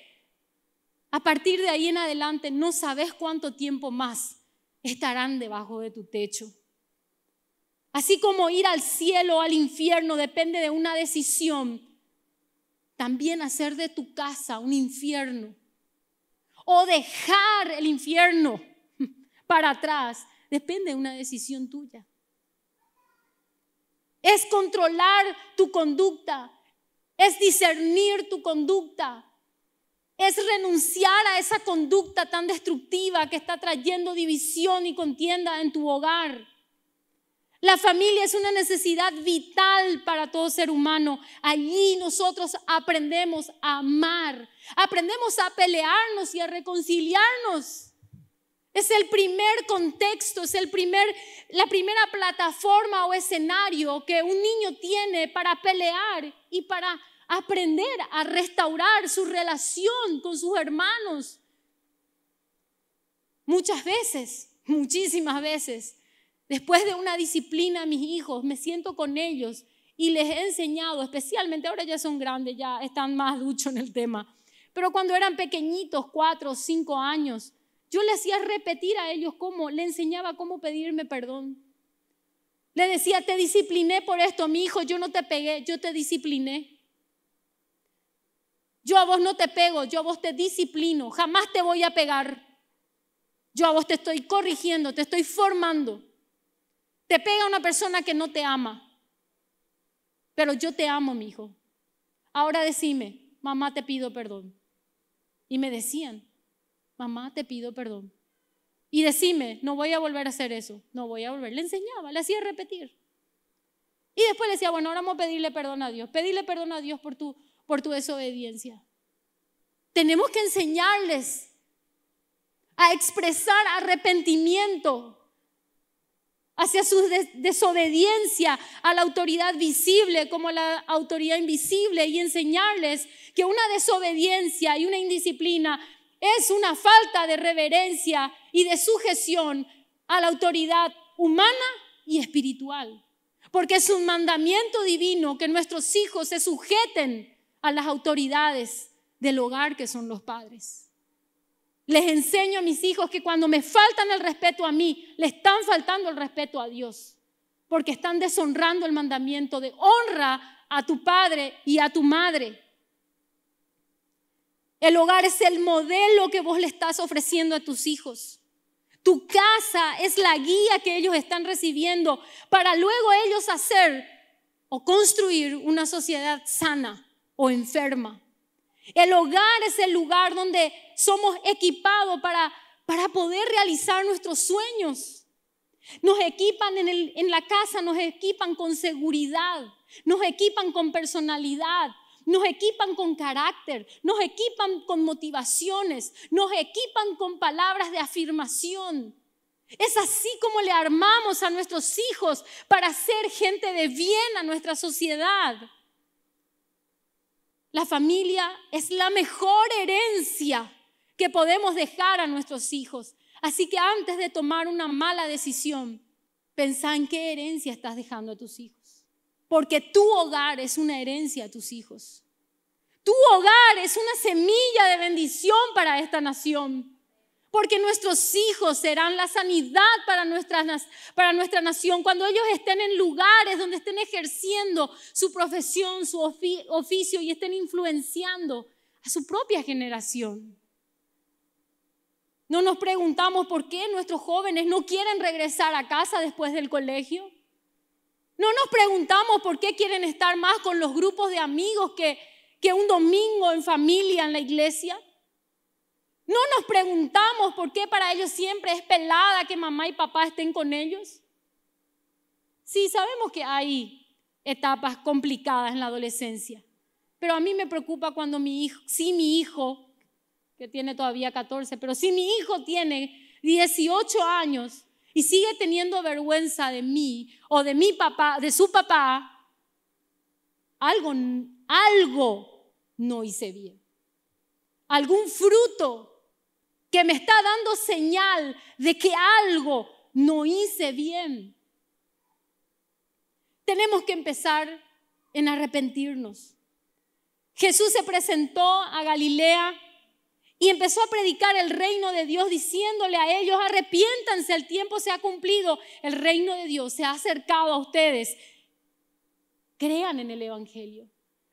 A partir de ahí en adelante no sabes cuánto tiempo más estarán debajo de tu techo. Así como ir al cielo o al infierno depende de una decisión, también hacer de tu casa un infierno o dejar el infierno [LAUGHS] para atrás depende de una decisión tuya. Es controlar tu conducta, es discernir tu conducta, es renunciar a esa conducta tan destructiva que está trayendo división y contienda en tu hogar la familia es una necesidad vital para todo ser humano. Allí nosotros aprendemos a amar, aprendemos a pelearnos y a reconciliarnos. Es el primer contexto, es el primer, la primera plataforma o escenario que un niño tiene para pelear y para aprender a restaurar su relación con sus hermanos. Muchas veces, muchísimas veces, Después de una disciplina a mis hijos, me siento con ellos y les he enseñado, especialmente ahora ya son grandes, ya están más [LAUGHS] duchos en el tema, pero cuando eran pequeñitos, cuatro o cinco años, yo le hacía repetir a ellos cómo, le enseñaba cómo pedirme perdón. Le decía, te discipliné por esto, mi hijo, yo no te pegué, yo te discipliné. Yo a vos no te pego, yo a vos te disciplino, jamás te voy a pegar. Yo a vos te estoy corrigiendo, te estoy formando. Te pega una persona que no te ama. Pero yo te amo, mi hijo. Ahora decime, mamá, te pido perdón. Y me decían, mamá, te pido perdón. Y decime, no voy a volver a hacer eso, no voy a volver. Le enseñaba, le hacía repetir. Y después le decía, bueno, ahora vamos a pedirle perdón a Dios, pedirle perdón a Dios por tu, por tu desobediencia. Tenemos que enseñarles a expresar arrepentimiento hacia su desobediencia a la autoridad visible como a la autoridad invisible y enseñarles que una desobediencia y una indisciplina es una falta de reverencia y de sujeción a la autoridad humana y espiritual. Porque es un mandamiento divino que nuestros hijos se sujeten a las autoridades del hogar que son los padres. Les enseño a mis hijos que cuando me faltan el respeto a mí, le están faltando el respeto a Dios, porque están deshonrando el mandamiento de honra a tu padre y a tu madre. El hogar es el modelo que vos le estás ofreciendo a tus hijos. Tu casa es la guía que ellos están recibiendo para luego ellos hacer o construir una sociedad sana o enferma. El hogar es el lugar donde somos equipados para, para poder realizar nuestros sueños. Nos equipan en, el, en la casa, nos equipan con seguridad, nos equipan con personalidad, nos equipan con carácter, nos equipan con motivaciones, nos equipan con palabras de afirmación. Es así como le armamos a nuestros hijos para ser gente de bien a nuestra sociedad. La familia es la mejor herencia que podemos dejar a nuestros hijos. Así que antes de tomar una mala decisión, pensá en qué herencia estás dejando a tus hijos. Porque tu hogar es una herencia a tus hijos. Tu hogar es una semilla de bendición para esta nación porque nuestros hijos serán la sanidad para, nuestra nación. Cuando ellos estén en lugares donde estén ejerciendo su profesión, su oficio y estén influenciando a su propia generación. No nos preguntamos por qué nuestros jóvenes no quieren regresar a casa después del colegio. No nos preguntamos por qué quieren estar más con los grupos de amigos que un domingo en familia en la iglesia. No nos preguntamos por qué para ellos siempre es pelada que mamá y papá estén con ellos. Sí, sabemos que hay etapas complicadas en la adolescencia, pero a mí me preocupa cuando mi hijo, si mi hijo, que tiene todavía 14, pero si mi hijo tiene 18 años y sigue teniendo vergüenza de mí o de mi papá, de su papá, algo, algo no hice bien. Algún fruto que me está dando señal de que algo no hice bien. Tenemos que empezar en arrepentirnos. Jesús se presentó a Galilea y empezó a predicar el reino de Dios diciéndole a ellos, arrepiéntanse, el tiempo se ha cumplido, el reino de Dios se ha acercado a ustedes. Crean en el Evangelio.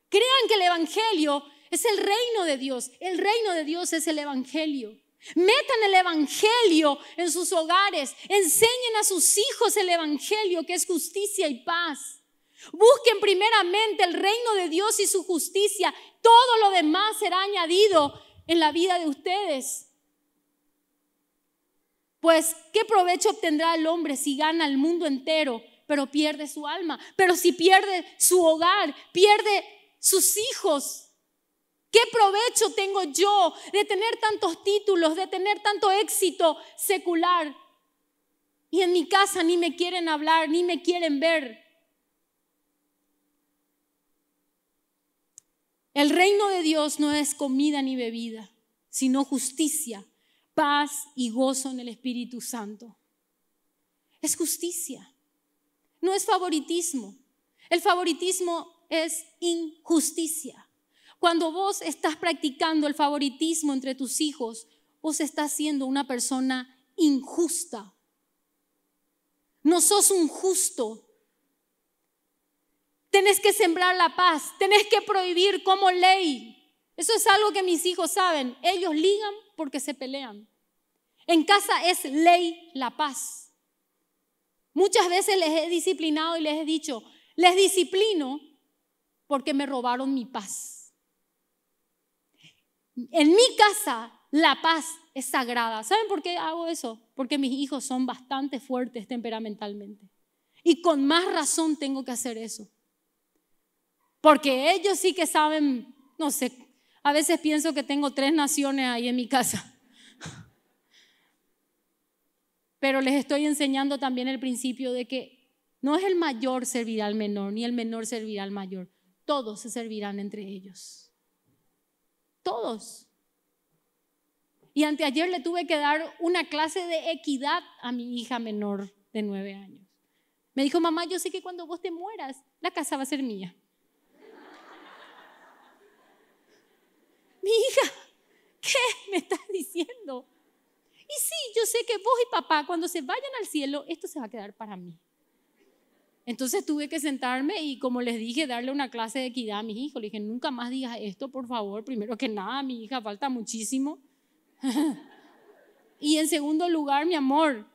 Crean que el Evangelio es el reino de Dios. El reino de Dios es el Evangelio. Metan el Evangelio en sus hogares. Enseñen a sus hijos el Evangelio, que es justicia y paz. Busquen primeramente el reino de Dios y su justicia. Todo lo demás será añadido en la vida de ustedes. Pues, ¿qué provecho obtendrá el hombre si gana el mundo entero, pero pierde su alma? Pero si pierde su hogar, pierde sus hijos, ¿Qué provecho tengo yo de tener tantos títulos, de tener tanto éxito secular? Y en mi casa ni me quieren hablar, ni me quieren ver. El reino de Dios no es comida ni bebida, sino justicia, paz y gozo en el Espíritu Santo. Es justicia, no es favoritismo. El favoritismo es injusticia. Cuando vos estás practicando el favoritismo entre tus hijos, vos estás siendo una persona injusta. No sos un justo. Tenés que sembrar la paz, tenés que prohibir como ley. Eso es algo que mis hijos saben. Ellos ligan porque se pelean. En casa es ley la paz. Muchas veces les he disciplinado y les he dicho, les disciplino porque me robaron mi paz. En mi casa la paz es sagrada. ¿Saben por qué hago eso? Porque mis hijos son bastante fuertes temperamentalmente. Y con más razón tengo que hacer eso. Porque ellos sí que saben, no sé, a veces pienso que tengo tres naciones ahí en mi casa. [LAUGHS] Pero les estoy enseñando también el principio de que no es el mayor servir al menor, ni el menor servirá al mayor. Todos se servirán entre ellos. Todos. Y anteayer le tuve que dar una clase de equidad a mi hija menor de nueve años. Me dijo, mamá, yo sé que cuando vos te mueras, la casa va a ser mía. mi hija, ¿qué me estás diciendo? Y sí, yo sé que vos y papá, cuando se vayan al cielo, esto se va a quedar para mí. Entonces tuve que sentarme y como les dije, darle una clase de equidad a mis hijos. Le dije, nunca más digas esto, por favor. Primero que nada, mi hija falta muchísimo. [LAUGHS] y en segundo lugar, mi amor,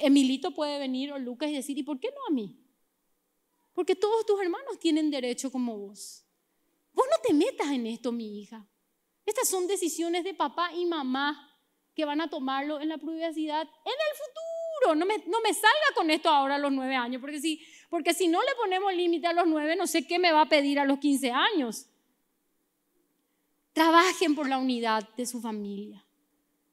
Emilito puede venir o Lucas y decir, ¿y por qué no a mí? Porque todos tus hermanos tienen derecho como vos. Vos no te metas en esto, mi hija. Estas son decisiones de papá y mamá que van a tomarlo en la privacidad en el futuro no me, salga con esto ahora a los nueve años, porque si, porque si no le ponemos límite a los nueve, no sé qué me va a pedir a los quince años. Trabajen por la unidad de su familia.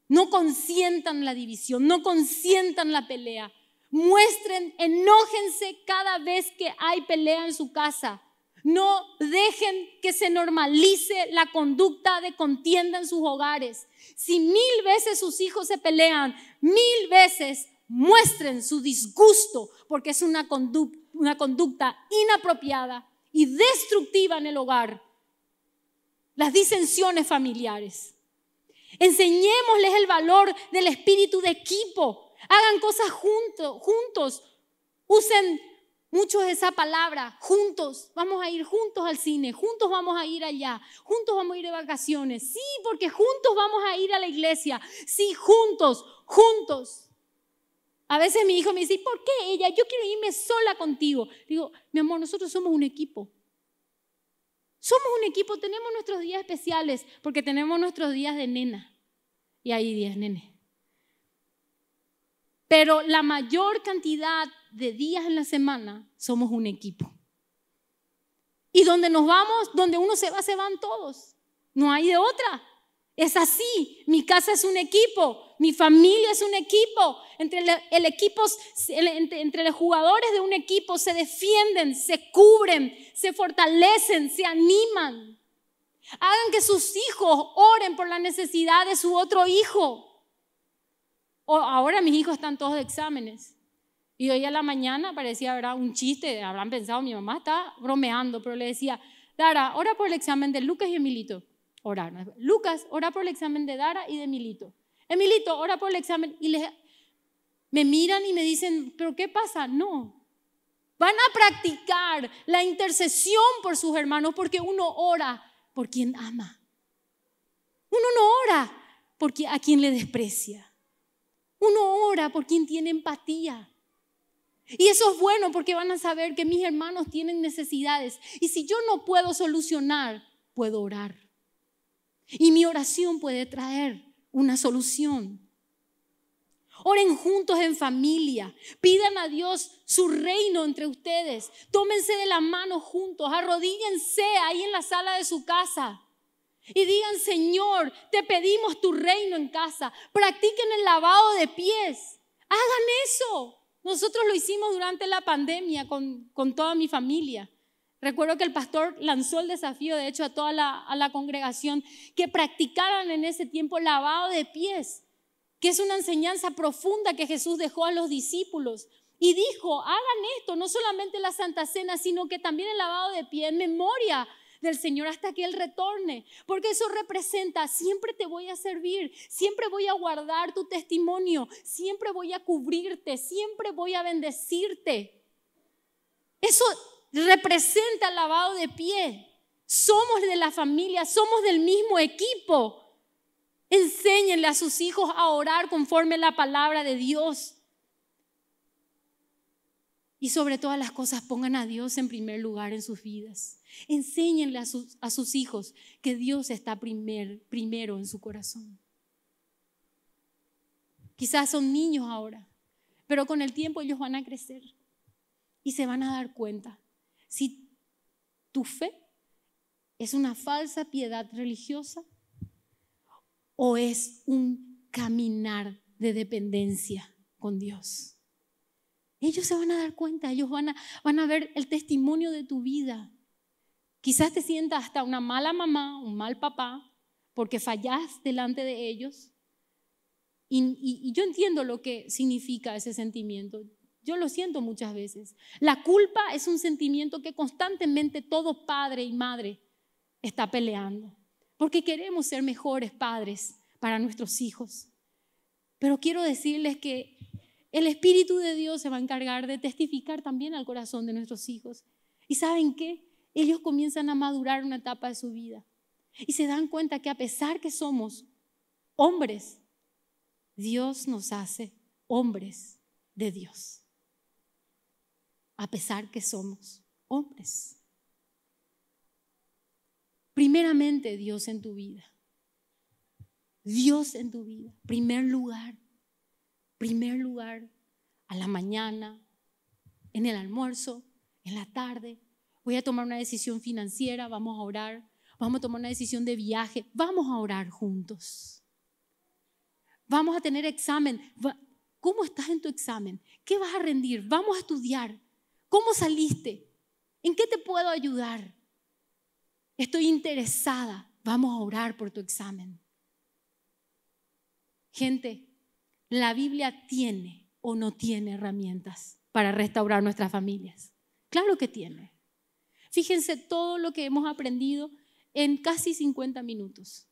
No consientan la división, no consientan la pelea. Muestren, enójense cada vez que hay pelea en su casa. No dejen que se normalice la conducta de contienda en sus hogares. Si mil veces sus hijos se pelean, mil veces muestren su disgusto porque es una conducta, inapropiada y destructiva en el hogar. Las disensiones familiares. Enseñémosles el valor del espíritu de equipo. Hagan cosas juntos, juntos. Usen mucho esa palabra, juntos. Vamos a ir juntos al cine, juntos vamos a ir allá, juntos vamos a ir de vacaciones. Sí, porque juntos vamos a ir a la iglesia. Sí, juntos, juntos. A veces mi hijo me dice, ¿por qué ella? Yo quiero irme sola contigo. Digo, mi amor, nosotros somos un equipo. Somos un equipo, tenemos nuestros días especiales, porque tenemos nuestros días de nena. Y hay días nene. Pero la mayor cantidad de días en la semana somos un equipo. Y donde nos vamos, donde uno se va, se van todos. No hay de otra. Es así, mi casa es un equipo, mi familia es un equipo, entre, el entre, los jugadores de un equipo se defienden, se cubren, se fortalecen, se animan. Hagan que sus hijos oren por la necesidad de su otro hijo. ahora mis hijos están todos de exámenes. Y hoy a la mañana parecía un chiste, habrán pensado, mi mamá está bromeando, pero le decía, Dara, ora por el examen de Lucas y Emilito. Lucas ora por el examen de Dara y de Emilito Emilito ora por el examen y me miran y me dicen, pero ¿qué pasa? No. Van a practicar la intercesión por sus hermanos porque uno ora por quien ama. Uno no ora porque a quien le desprecia. Uno ora por quien tiene empatía. Y eso es bueno porque van a saber que mis hermanos tienen necesidades. Y si yo no puedo solucionar, puedo orar. Y mi oración puede traer una solución. Oren juntos en familia. Pidan a Dios su reino entre ustedes. Tómense de las manos juntos. Arrodíllense ahí en la sala de su casa. Y digan, Señor, te pedimos tu reino en casa. Practiquen el lavado de pies. Hagan eso. Nosotros lo hicimos durante la pandemia con toda mi familia. Recuerdo que el pastor lanzó el desafío, de hecho, a toda la, congregación, que practicaran en ese tiempo lavado de pies, que es una enseñanza profunda que Jesús dejó a los discípulos. Y dijo, hagan esto, no solamente la Santa Cena, sino que también el lavado de pie en memoria del Señor hasta que Él retorne, porque eso representa, siempre te voy a servir, siempre voy a guardar tu testimonio, siempre voy a cubrirte, siempre voy a bendecirte. Eso representa el lavado de pie. Somos de la familia, somos del mismo equipo. Enséñenle a sus hijos a orar conforme la palabra de Dios. Y sobre todas las cosas, pongan a Dios en primer lugar en sus vidas. Enséñenle a sus, a sus hijos que Dios está primer, primero en su corazón. Quizás son niños ahora, pero con el tiempo ellos van a crecer y se van a dar cuenta si tu fe es una falsa piedad religiosa o es un caminar de dependencia con Dios. Ellos se van a dar cuenta, ellos van a, van a ver el testimonio de tu vida. Quizás te sientas hasta una mala mamá, un mal papá, porque fallas delante de ellos. y, yo entiendo lo que significa ese sentimiento. Yo lo siento muchas veces. La culpa es un sentimiento que constantemente todo padre y madre está peleando, porque queremos ser mejores padres para nuestros hijos. Pero quiero decirles que el Espíritu de Dios se va a encargar de testificar también al corazón de nuestros hijos. ¿Y saben qué? Ellos comienzan a madurar una etapa de su vida y se dan cuenta que a pesar que somos hombres, Dios nos hace hombres de Dios a pesar que somos hombres. Primeramente Dios en tu vida. Dios en tu vida. Primer lugar. Primer lugar. A la mañana, en el almuerzo, en la tarde. Voy a tomar una decisión financiera, vamos a orar. Vamos a tomar una decisión de viaje. Vamos a orar juntos. Vamos a tener examen. ¿Cómo estás en tu examen? ¿Qué vas a rendir? Vamos a estudiar. ¿Cómo saliste? ¿En qué te puedo ayudar? Estoy interesada. Vamos a orar por tu examen. Gente, la Biblia tiene o no tiene herramientas para restaurar nuestras familias. Claro que tiene. Fíjense todo lo que hemos aprendido en casi 50 minutos.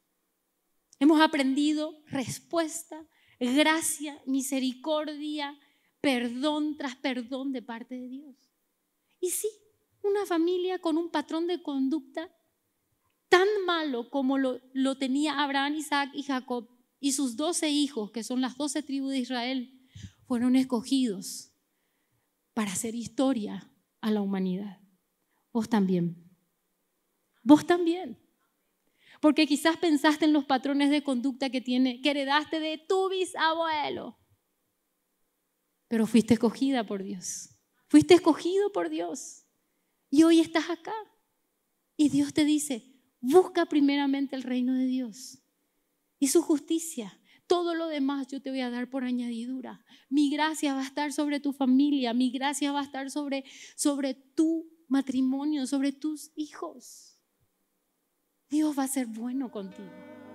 Hemos aprendido respuesta, gracia, misericordia, perdón tras perdón de parte de Dios. Y sí, una familia con un patrón de conducta tan malo como lo, tenía Abraham, Isaac y Jacob y sus doce hijos, que son las doce tribus de Israel, fueron escogidos para hacer historia a la humanidad. Vos también. Vos también. Porque quizás pensaste en los patrones de conducta que, tiene, que heredaste de tu bisabuelo, pero fuiste escogida por Dios Fuiste escogido por Dios y hoy estás acá. Y Dios te dice, busca primeramente el reino de Dios y su justicia. Todo lo demás yo te voy a dar por añadidura. Mi gracia va a estar sobre tu familia, mi gracia va a estar sobre, sobre tu matrimonio, sobre tus hijos. Dios va a ser bueno contigo.